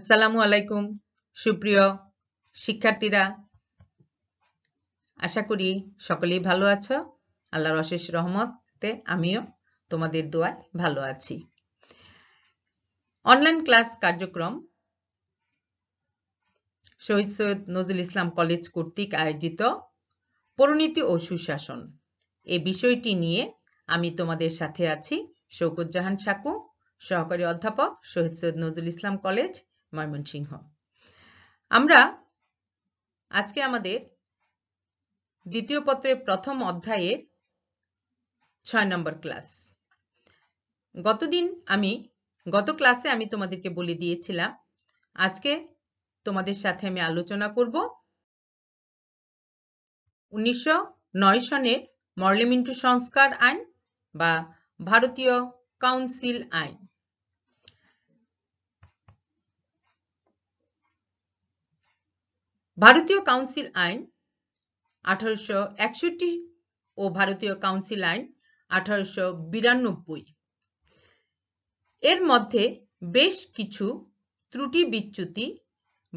আসসালামু আলাইকুম সুপ্রিয় শিক্ষার্থীরা আশা করি সকলেই ভালো আছো আল্লাহর অশেষ রহমতে আমিও তোমাদের দোয়ায় ভালো আছি অনলাইন ক্লাস কার্যক্রম শহীদ সৈয়দ নজরুল ইসলাম কলেজ কর্তৃক আয়োজিত পরিণীতি ও সুশাসন এই বিষয়টি নিয়ে আমি তোমাদের সাথে আছি শৌকত জাহান সাকু সহকারী অধ্যাপক শহীদ সৈয়দ নজরুল ইসলাম কলেজ ময়মনসিংহ আমরা আজকে আমাদের দ্বিতীয় পত্রের প্রথম অধ্যায়ের ছয় নম্বর ক্লাস গতদিন আমি গত ক্লাসে আমি তোমাদেরকে বলে দিয়েছিলাম আজকে তোমাদের সাথে আমি আলোচনা করব উনিশশো নয় সনের মর্লেমিন্টু সংস্কার আইন বা ভারতীয় কাউন্সিল আইন ভারতীয় কাউন্সিল আইন আঠারোশো ও ভারতীয় কাউন্সিল আইন আঠারোশো এর মধ্যে বেশ কিছু ত্রুটি বিচ্যুতি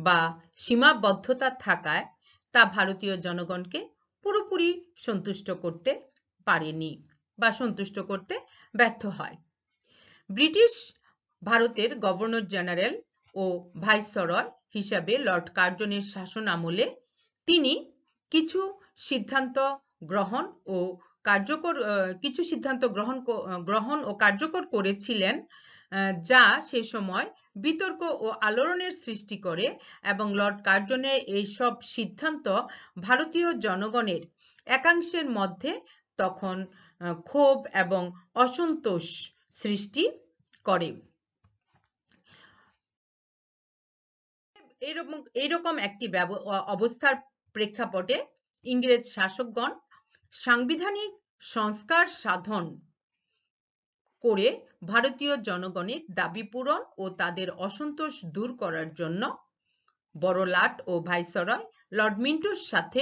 বা সীমাবদ্ধতা থাকায় তা ভারতীয় জনগণকে পুরোপুরি সন্তুষ্ট করতে পারেনি বা সন্তুষ্ট করতে ব্যর্থ হয় ব্রিটিশ ভারতের গভর্নর জেনারেল ও ভাইসরয় হিসাবে লর্ড কার্জনের শাসন আমলে তিনি কিছু সিদ্ধান্ত গ্রহণ ও কার্যকর কিছু সিদ্ধান্ত গ্রহণ গ্রহণ ও কার্যকর করেছিলেন যা সে সময় বিতর্ক ও আলোড়নের সৃষ্টি করে এবং লর্ড কার্জনের এই সব সিদ্ধান্ত ভারতীয় জনগণের একাংশের মধ্যে তখন ক্ষোভ এবং অসন্তোষ সৃষ্টি করে এরকম এইরকম একটি অবস্থার প্রেক্ষাপটে ইংরেজ শাসকগণ সাংবিধানিক সংস্কার সাধন করে ভারতীয় জনগণের দাবি পূরণ ও তাদের অসন্তোষ দূর করার জন্য বড়লাট ও ভাইসরয় লর্ড মিন্টোর সাথে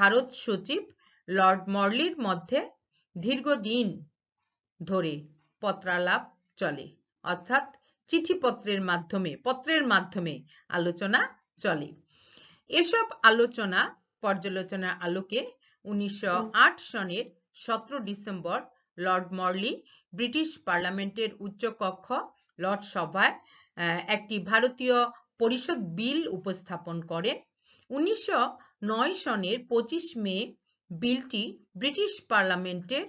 ভারত সচিব লর্ড মর্লির মধ্যে দীর্ঘদিন ধরে পত্রালাপ চলে অর্থাৎ চিঠিপত্রের মাধ্যমে পত্রের মাধ্যমে আলোচনা চলে এসব আলোচনা পর্যালোচনার আলোকে উনিশশো সনের সতেরো ডিসেম্বর লর্ড মর্লি ব্রিটিশ পার্লামেন্টের উচ্চকক্ষ লর্ড সভায় একটি ভারতীয় পরিষদ বিল উপস্থাপন করে উনিশশো সনের পঁচিশ মে বিলটি ব্রিটিশ পার্লামেন্টের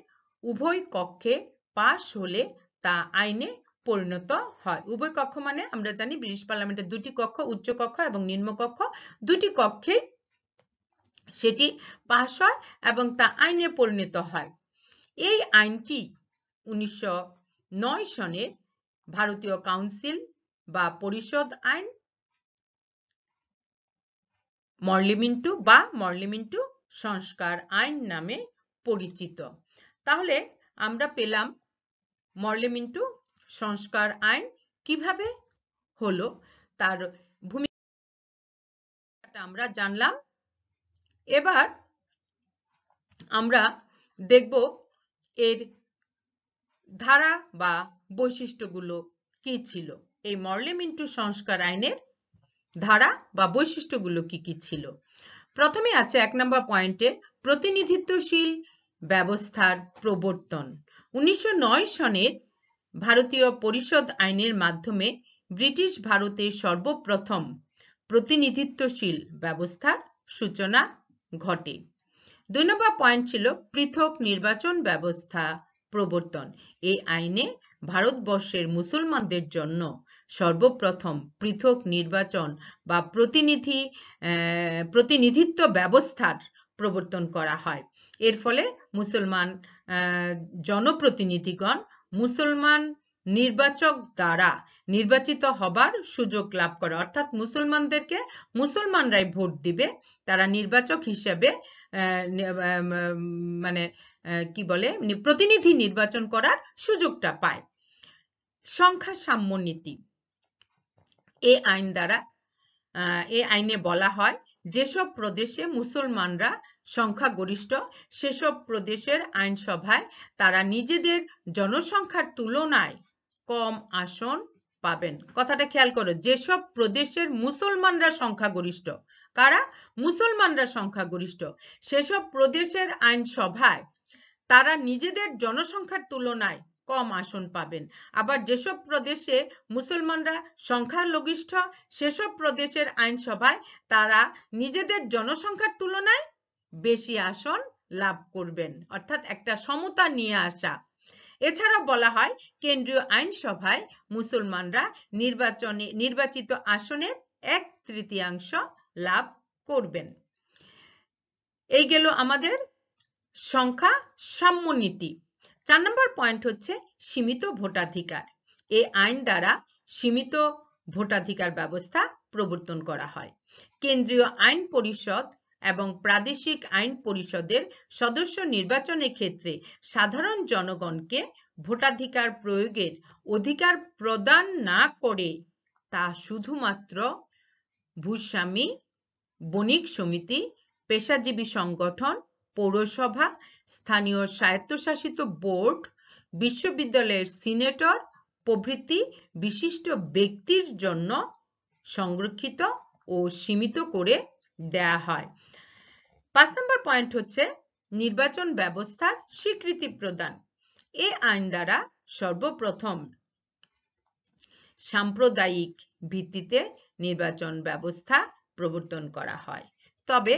উভয় কক্ষে পাশ হলে তা আইনে পরিণত হয় উভয় কক্ষ মানে আমরা জানি ব্রিটিশ পার্লামেন্টের দুটি কক্ষ উচ্চ কক্ষ এবং নিম্ন কক্ষ দুটি কক্ষে সেটি পাশ হয় এবং তা আইনে পরিণত হয় এই আইনটি উনিশশো নয় সনে ভারতীয় কাউন্সিল বা পরিষদ আইন মর্লিমিন্টু বা মর্লিমিন্টু সংস্কার আইন নামে পরিচিত তাহলে আমরা পেলাম মর্লিমিন্টু সংস্কার আইন কিভাবে হলো তার ভূমিকাটা আমরা জানলাম এবার আমরা দেখব এর ধারা বা বৈশিষ্ট্যগুলো কি ছিল এই মরলেম ইন্টু সংস্কার আইনের ধারা বা বৈশিষ্ট্যগুলো কি কি ছিল প্রথমে আছে এক নম্বর পয়েন্টে প্রতিনিধিত্বশীল ব্যবস্থার প্রবর্তন উনিশশো সনের ভারতীয় পরিষদ আইনের মাধ্যমে ব্রিটিশ ভারতে সর্বপ্রথম প্রতিনিধিত্বশীল ব্যবস্থার সূচনা ঘটে দুই নম্বর পয়েন্ট ছিল পৃথক নির্বাচন ব্যবস্থা প্রবর্তন এই আইনে ভারতবর্ষের মুসলমানদের জন্য সর্বপ্রথম পৃথক নির্বাচন বা প্রতিনিধি প্রতিনিধিত্ব ব্যবস্থার প্রবর্তন করা হয় এর ফলে মুসলমান জনপ্রতিনিধিগণ মুসলমান নির্বাচক দ্বারা নির্বাচিত হবার সুযোগ লাভ করে অর্থাৎ মুসলমানদেরকে মুসলমানরাই ভোট দিবে তারা নির্বাচক হিসেবে মানে কি বলে মানে প্রতিনিধি নির্বাচন করার সুযোগটা পায় সংখ্যা সাম্য নীতি এ আইন দ্বারা এ আইনে বলা হয় যেসব প্রদেশে মুসলমানরা সংখ্যাগরিষ্ঠ সেসব প্রদেশের আইনসভায় তারা নিজেদের জনসংখ্যার তুলনায় কম আসন পাবেন কথাটা খেয়াল করো যেসব প্রদেশের মুসলমানরা সংখ্যাগরিষ্ঠ কারা মুসলমানরা সংখ্যাগরিষ্ঠ সেসব প্রদেশের আইনসভায় তারা নিজেদের জনসংখ্যার তুলনায় কম আসন পাবেন আবার যেসব প্রদেশে মুসলমানরা সংখ্যালঘিষ্ঠ সেসব প্রদেশের আইনসভায় তারা নিজেদের জনসংখ্যার তুলনায় বেশি আসন লাভ করবেন অর্থাৎ একটা সমতা নিয়ে আসা এছাড়া বলা হয় কেন্দ্রীয় আইনসভায় মুসলমানরা নির্বাচনে নির্বাচিত আসনের এক তৃতীয়াংশ লাভ করবেন এই গেল আমাদের সংখ্যা সাম্যনীতি চার নম্বর পয়েন্ট হচ্ছে সীমিত ভোটাধিকার এ আইন দ্বারা সীমিত ভোটাধিকার ব্যবস্থা প্রবর্তন করা হয় কেন্দ্রীয় আইন পরিষদ এবং প্রাদেশিক আইন পরিষদের সদস্য নির্বাচনের ক্ষেত্রে সাধারণ জনগণকে ভোটাধিকার প্রয়োগের অধিকার প্রদান না করে তা শুধুমাত্র ভূস্বামী বণিক সমিতি পেশাজীবী সংগঠন পৌরসভা স্থানীয় স্বায়ত্তশাসিত বোর্ড বিশ্ববিদ্যালয়ের সিনেটর প্রভৃতি বিশিষ্ট ব্যক্তির জন্য সংরক্ষিত ও সীমিত করে দেয়া হয় পাঁচ নম্বর পয়েন্ট হচ্ছে নির্বাচন ব্যবস্থার স্বীকৃতি প্রদান এ আইন দ্বারা সর্বপ্রথম সাম্প্রদায়িক ভিত্তিতে নির্বাচন ব্যবস্থা প্রবর্তন করা হয় তবে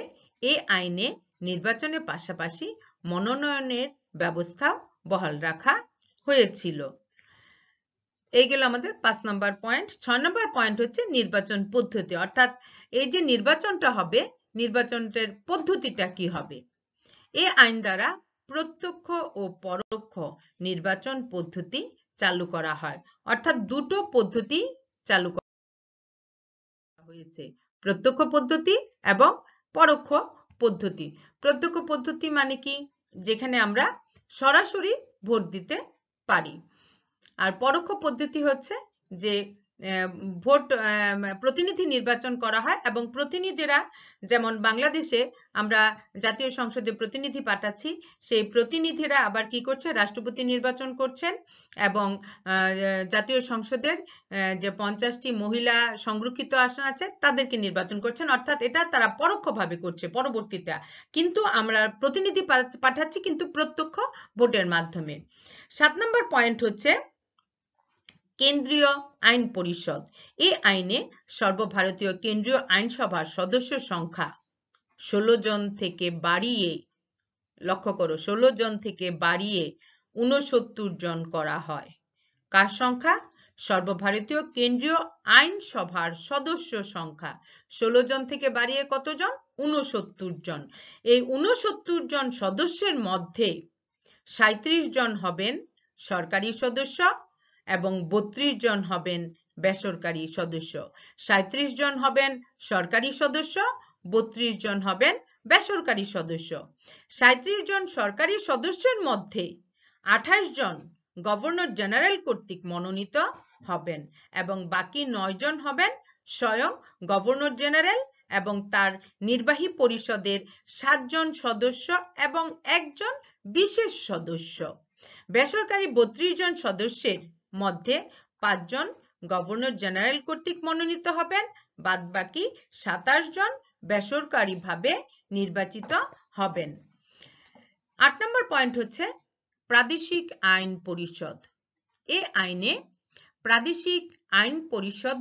এ আইনে নির্বাচনের পাশাপাশি মনোনয়নের ব্যবস্থা বহাল রাখা হয়েছিল এই গেল আমাদের পাঁচ নম্বর পয়েন্ট ছয় নম্বর পয়েন্ট হচ্ছে নির্বাচন পদ্ধতি অর্থাৎ এই যে নির্বাচনটা হবে নির্বাচনের পদ্ধতিটা কি হবে এ আইন দ্বারা প্রত্যক্ষ ও পরোক্ষ নির্বাচন পদ্ধতি চালু করা হয় অর্থাৎ দুটো পদ্ধতি চালু করা হয়েছে প্রত্যক্ষ পদ্ধতি এবং পরোক্ষ পদ্ধতি প্রত্যক্ষ পদ্ধতি মানে কি যেখানে আমরা সরাসরি ভোট দিতে পারি আর পরোক্ষ পদ্ধতি হচ্ছে যে ভোট প্রতিনিধি নির্বাচন করা হয় এবং প্রতিনিধিরা যেমন বাংলাদেশে আমরা জাতীয় সংসদে প্রতিনিধি পাঠাচ্ছি সেই প্রতিনিধিরা আবার কি করছে রাষ্ট্রপতি নির্বাচন করছেন এবং জাতীয় সংসদের যে পঞ্চাশটি মহিলা সংরক্ষিত আসন আছে তাদেরকে নির্বাচন করছেন অর্থাৎ এটা তারা পরোক্ষভাবে করছে পরবর্তীতে কিন্তু আমরা প্রতিনিধি পাঠাচ্ছি কিন্তু প্রত্যক্ষ ভোটের মাধ্যমে সাত নম্বর পয়েন্ট হচ্ছে কেন্দ্রীয় আইন পরিষদ এ আইনে সর্বভারতীয় কেন্দ্রীয় আইনসভার সদস্য সংখ্যা ১৬ জন থেকে বাড়িয়ে লক্ষ্য করো ষোলো জন থেকে বাড়িয়ে উনসত্তর জন করা হয় কার সংখ্যা সর্বভারতীয় কেন্দ্রীয় আইনসভার সদস্য সংখ্যা ১৬ জন থেকে বাড়িয়ে কতজন উনসত্তর জন এই উনসত্তর জন সদস্যের মধ্যে সাঁত্রিশ জন হবেন সরকারি সদস্য এবং বত্রিশ জন হবেন বেসরকারি সদস্য সাঁত্রিশ জন হবেন সরকারি সদস্য বত্রিশ জন হবেন বেসরকারি সদস্য সাঁত্রিশ জন সরকারি সদস্যের মধ্যে আঠাশ জন গভর্নর জেনারেল কর্তৃক মনোনীত হবেন এবং বাকি নয় জন হবেন স্বয়ং গভর্নর জেনারেল এবং তার নির্বাহী পরিষদের সাতজন সদস্য এবং একজন বিশেষ সদস্য বেসরকারি বত্রিশ জন সদস্যের মধ্যে পাঁচজন গভর্নর জেনারেল কর্তৃক মনোনীত হবেন বাকি সাতাশ জন বেসরকারিভাবে নির্বাচিত হবেন আট নম্বর পয়েন্ট হচ্ছে প্রাদেশিক আইন পরিষদ এ আইনে প্রাদেশিক আইন পরিষদ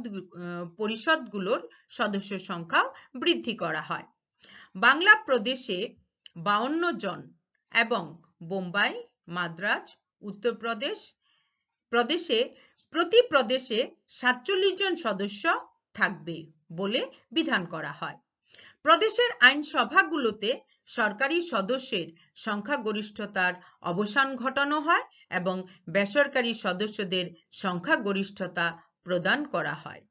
পরিষদগুলোর সদস্য সংখ্যা বৃদ্ধি করা হয় বাংলা প্রদেশে বাউন্ন জন এবং বোম্বাই মাদ্রাজ উত্তরপ্রদেশ প্রদেশে প্রতি প্রদেশে সাতচল্লিশ জন সদস্য থাকবে বলে বিধান করা হয় প্রদেশের আইনসভাগুলোতে সরকারি সদস্যের সংখ্যাগরিষ্ঠতার অবসান ঘটানো হয় এবং বেসরকারি সদস্যদের সংখ্যাগরিষ্ঠতা প্রদান করা হয়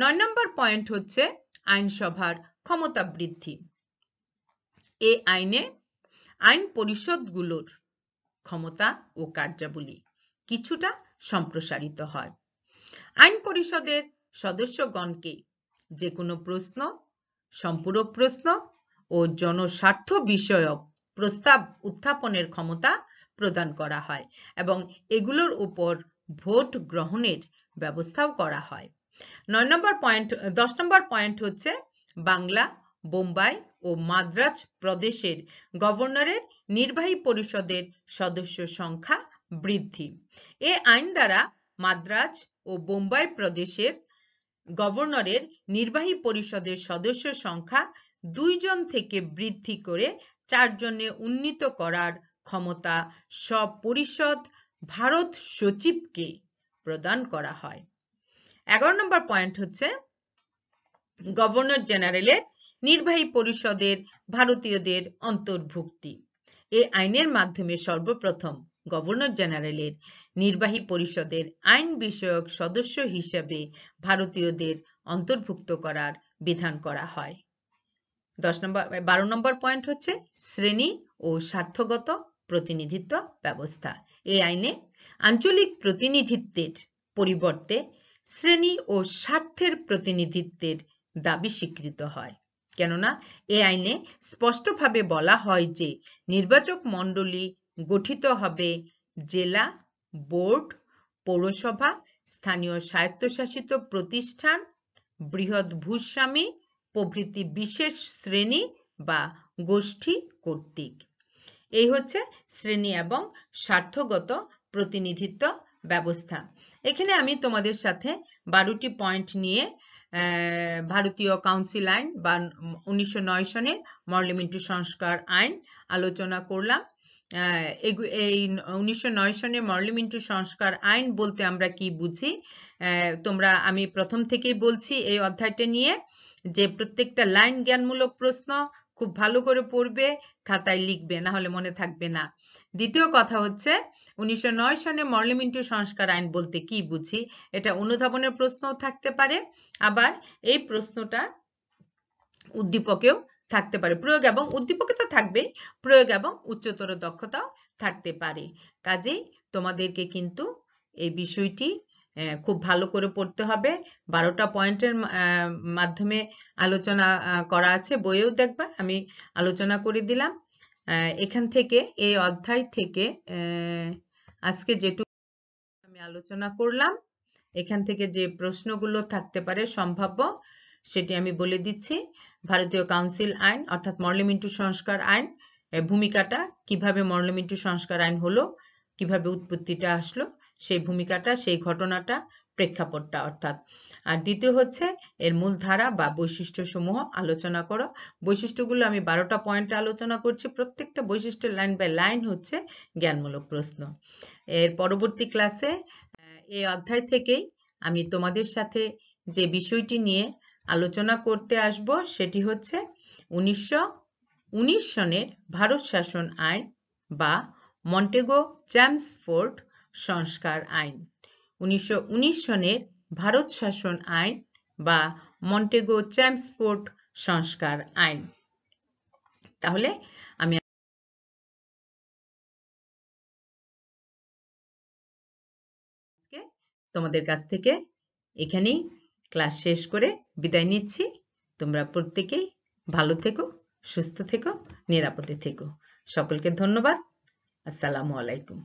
নয় নম্বর পয়েন্ট হচ্ছে আইনসভার ক্ষমতা বৃদ্ধি এ আইনে আইন পরিষদগুলোর ক্ষমতা ও কার্যাবলী কিছুটা সম্প্রসারিত হয় আইন পরিষদের সদস্যগণকে যে কোনো প্রশ্ন সম্পূরক প্রশ্ন ও জনস্বার্থ বিষয়ক প্রস্তাব উত্থাপনের ক্ষমতা প্রদান করা হয় এবং এগুলোর উপর ভোট গ্রহণের ব্যবস্থাও করা হয় নয় নম্বর পয়েন্ট দশ নম্বর পয়েন্ট হচ্ছে বাংলা বোম্বাই ও মাদ্রাজ প্রদেশের গভর্নরের নির্বাহী পরিষদের সদস্য সংখ্যা বৃদ্ধি এ আইন দ্বারা মাদ্রাজ ও বোম্বাই প্রদেশের গভর্নরের নির্বাহী পরিষদের সদস্য সংখ্যা দুইজন থেকে বৃদ্ধি করে চারজনে উন্নীত করার ক্ষমতা সব পরিষদ ভারত সচিবকে প্রদান করা হয় এগারো নম্বর পয়েন্ট হচ্ছে গভর্নর জেনারেলের নির্বাহী পরিষদের ভারতীয়দের অন্তর্ভুক্তি এ আইনের মাধ্যমে সর্বপ্রথম গভর্নর জেনারেলের নির্বাহী পরিষদের আইন বিষয়ক সদস্য হিসাবে ভারতীয়দের অন্তর্ভুক্ত করার বিধান করা হয় দশ নম্বর বারো নম্বর পয়েন্ট হচ্ছে শ্রেণী ও স্বার্থগত প্রতিনিধিত্ব ব্যবস্থা এই আইনে আঞ্চলিক প্রতিনিধিত্বের পরিবর্তে শ্রেণী ও স্বার্থের প্রতিনিধিত্বের দাবি স্বীকৃত হয় কেননা এ আইনে স্পষ্টভাবে বলা হয় যে নির্বাচক মণ্ডলী গঠিত হবে জেলা বোর্ড পৌরসভা স্থানীয় স্বায়ত্তশাসিত প্রতিষ্ঠান বৃহৎ ভূস্বামী প্রভৃতি বিশেষ শ্রেণী বা গোষ্ঠী কর্তৃক এই হচ্ছে শ্রেণী এবং স্বার্থগত প্রতিনিধিত্ব ব্যবস্থা এখানে আমি তোমাদের সাথে বারোটি পয়েন্ট নিয়ে ভারতীয় কাউন্সিল আইন বা উনিশশো নয় সনের মর্লিমেন্টু সংস্কার আইন আলোচনা করলাম উনিশশো সংস্কার আইন বলতে আমরা কি বুঝি তোমরা আমি প্রথম বলছি এই অধ্যায়টা নিয়ে যে প্রত্যেকটা লাইন জ্ঞানমূলক প্রশ্ন খুব ভালো করে পড়বে খাতায় লিখবে না হলে মনে থাকবে না দ্বিতীয় কথা হচ্ছে উনিশশো সনে মর্লিমিন্টু সংস্কার আইন বলতে কি বুঝি এটা অনুধাবনের প্রশ্নও থাকতে পারে আবার এই প্রশ্নটা উদ্দীপকেও থাকতে পারে প্রয়োগ এবং উদ্দীপকতা থাকবে প্রয়োগ এবং উচ্চতর দক্ষতাও থাকতে পারে কাজেই তোমাদেরকে কিন্তু এই বিষয়টি খুব ভালো করে পড়তে হবে বারোটা পয়েন্টের মাধ্যমে আলোচনা করা আছে বইয়েও দেখবা আমি আলোচনা করে দিলাম এখান থেকে এই অধ্যায় থেকে আজকে যেটুকু আমি আলোচনা করলাম এখান থেকে যে প্রশ্নগুলো থাকতে পারে সম্ভাব্য সেটি আমি বলে দিচ্ছি ভারতীয় কাউন্সিল আইন অর্থাৎ মর্লিমিন্টু সংস্কার আইন ভূমিকাটা কিভাবে মর্লিমিন্টু সংস্কার আইন হলো কিভাবে উৎপত্তিটা আসলো সেই ভূমিকাটা সেই ঘটনাটা প্রেক্ষাপটটা অর্থাৎ আর দ্বিতীয় হচ্ছে এর মূল ধারা বা বৈশিষ্ট্য সমূহ আলোচনা করো বৈশিষ্ট্যগুলো আমি বারোটা পয়েন্টে আলোচনা করছি প্রত্যেকটা বৈশিষ্ট্য লাইন বাই লাইন হচ্ছে জ্ঞানমূলক প্রশ্ন এর পরবর্তী ক্লাসে এই অধ্যায় থেকেই আমি তোমাদের সাথে যে বিষয়টি নিয়ে আলোচনা করতে আসব সেটি হচ্ছে উনিশশো সনের ভারত শাসন আইন বা মন্টেগো চ্যামসফোর্ড সংস্কার আইন উনিশশো সনের ভারত শাসন আইন বা মন্টেগো চ্যামসফোর্ড সংস্কার আইন তাহলে আমি তোমাদের কাছ থেকে এখানেই ক্লাস শেষ করে বিদায় নিচ্ছি তোমরা প্রত্যেকেই ভালো থেকো সুস্থ থেকো নিরাপদে থেকো সকলকে ধন্যবাদ আসসালামু আলাইকুম